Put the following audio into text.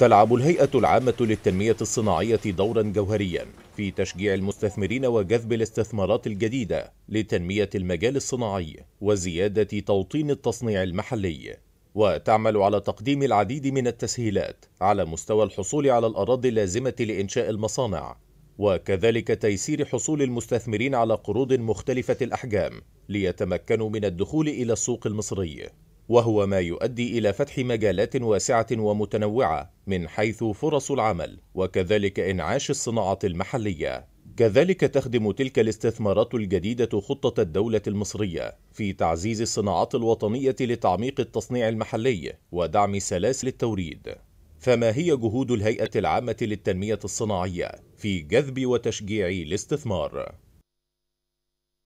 تلعب الهيئة العامة للتنمية الصناعية دورا جوهريا في تشجيع المستثمرين وجذب الاستثمارات الجديدة لتنمية المجال الصناعي وزيادة توطين التصنيع المحلي وتعمل على تقديم العديد من التسهيلات على مستوى الحصول على الأراضي اللازمة لإنشاء المصانع وكذلك تيسير حصول المستثمرين على قروض مختلفة الأحجام ليتمكنوا من الدخول إلى السوق المصري وهو ما يؤدي إلى فتح مجالات واسعة ومتنوعة من حيث فرص العمل وكذلك إنعاش الصناعة المحلية. كذلك تخدم تلك الاستثمارات الجديدة خطة الدولة المصرية في تعزيز الصناعات الوطنية لتعميق التصنيع المحلي ودعم سلاسل التوريد. فما هي جهود الهيئة العامة للتنمية الصناعية في جذب وتشجيع الاستثمار؟